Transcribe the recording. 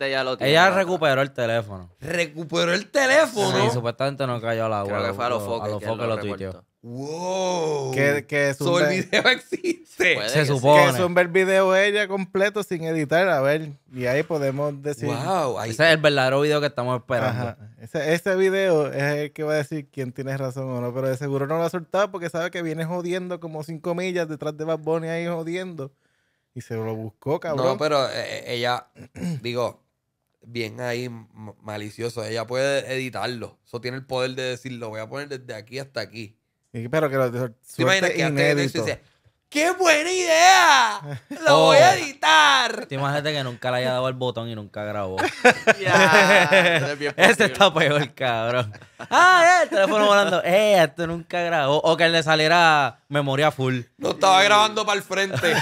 ella lo Ella recuperó el teléfono. ¿Recuperó el teléfono? Sí, supuestamente no cayó al agua. Creo que fue a los focos. A los focos lo, tuiteó. ¡Wow! Que, que el video existe. Se que supone. Que ver el video ella completo sin editar, a ver. Y ahí podemos decir. ¡Wow! Ahí... Ese es el verdadero video que estamos esperando. Ese, ese, video es el que va a decir quién tiene razón o no, pero de seguro no lo ha soltado porque sabe que viene jodiendo como cinco millas detrás de Bad Bunny ahí jodiendo. Y se lo buscó, cabrón. No, pero eh, eh, ella, digo, bien ahí malicioso. Ella puede editarlo. Eso tiene el poder de decir, lo voy a poner desde aquí hasta aquí. pero que lo que dice, ¡Qué buena idea! Lo grabar. más imagínate que nunca le haya dado al botón y nunca grabó. ese este está peor, cabrón. Ah, el teléfono volando. Eh, esto nunca grabó. O que le saliera memoria full. No estaba grabando para el frente.